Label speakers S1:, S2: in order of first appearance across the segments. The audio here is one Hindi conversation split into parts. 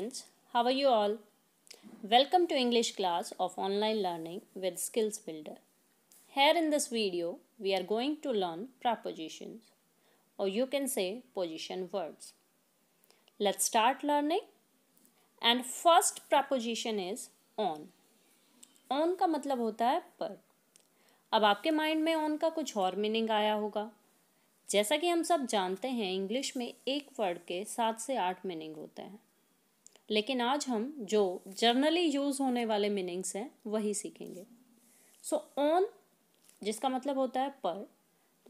S1: students, how are you all? Welcome to English class of online learning with Skills Builder. Here in this video, we are going to learn prepositions or you can say position words. Let's start learning. And first preposition is on. On ka matlab hota hai par ab aapke mind mein on ka kuch aur meaning aaya hoga जैसा कि हम सब जानते हैं इंग्लिश में एक वर्ड के सात से आठ मीनिंग होते हैं लेकिन आज हम जो जर्नली यूज़ होने वाले मीनिंग्स हैं वही सीखेंगे सो so, ऑन जिसका मतलब होता है पर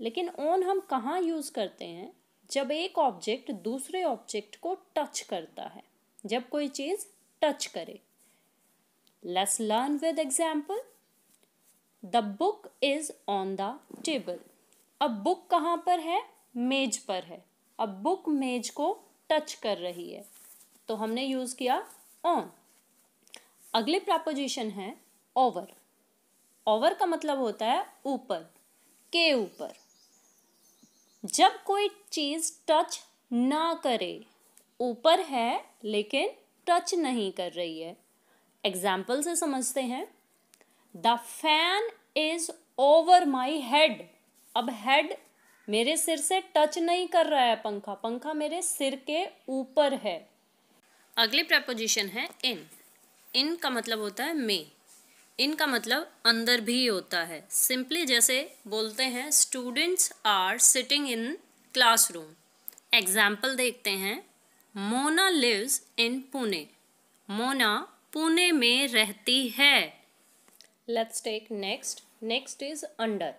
S1: लेकिन ऑन हम कहाँ यूज़ करते हैं जब एक ऑब्जेक्ट दूसरे ऑब्जेक्ट को टच करता है जब कोई चीज़ टच करे let's learn with example the book is on the table अब बुक कहाँ पर है मेज पर है अब बुक मेज को टच कर रही है तो हमने यूज़ किया ऑन अगले प्रापोजिशन है ओवर ओवर का मतलब होता है ऊपर के ऊपर जब कोई चीज़ टच ना करे ऊपर है लेकिन टच नहीं कर रही है एग्जाम्पल से समझते हैं the fan is over my head अब हेड मेरे सिर से टच नहीं कर रहा है पंखा पंखा मेरे सिर के ऊपर है अगली प्रपोजिशन है इन इन का मतलब होता है में इन का मतलब अंदर भी होता है सिंपली जैसे बोलते हैं students are sitting in classroom example देखते हैं मोना लिव्स इन पुणे मोना पुणे में रहती है let's take next next is under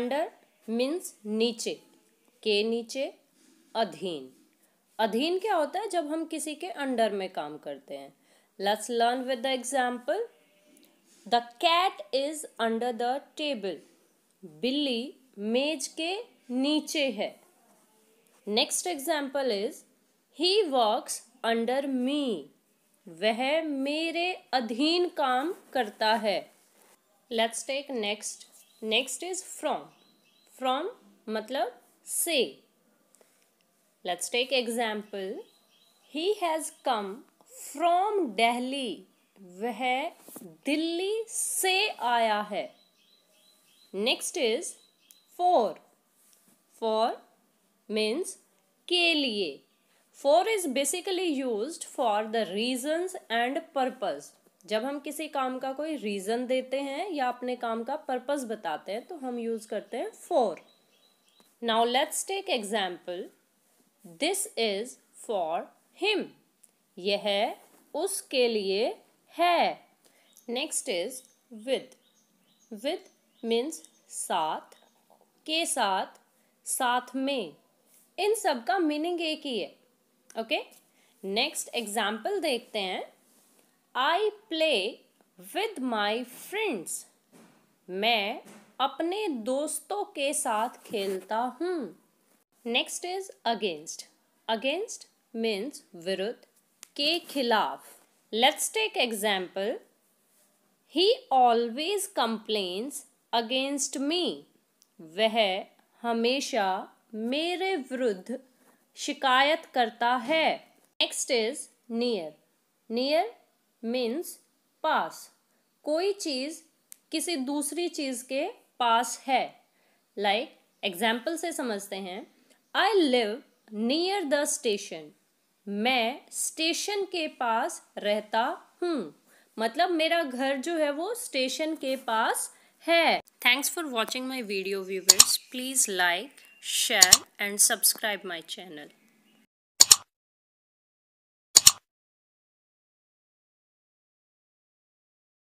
S1: under means नीचे के नीचे अधीन अधीन क्या होता है जब हम किसी के अंडर में काम करते हैं let's learn with the example the cat is under the table बिल्ली मेज के नीचे है next example is he works under me वह मेरे अधीन काम करता है let's take next next is from from मतलब से Let's take example. He has come from Delhi. वह दिल्ली से आया है next is for for means के लिए for is basically use for the reasons and purpose जब हम किसी काम का कोई रीज़न देते हैं या अपने काम का पर्पज़ बताते हैं तो हम यूज़ करते हैं for now let's take example this is for him यह उसके लिए है next is with with means साथ के साथ साथ में इन सब का मीनिंग एक ही है ओके नेक्स्ट एग्जाम्पल देखते हैं I play with my friends मैं अपने दोस्तों के साथ खेलता हूँ next is against against means विरुद्ध के खिलाफ let's take example he always complains against me वह हमेशा मेरे विरुद्ध शिकायत करता है next is near near means पास कोई चीज़ किसी दूसरी चीज़ के पास है लाइक like, एग्जाम्पल से समझते हैं I live near the station मैं स्टेशन के पास रहता हूँ मतलब मेरा घर जो है वो स्टेशन के पास है thanks for watching my video viewers please like share and subscribe my channel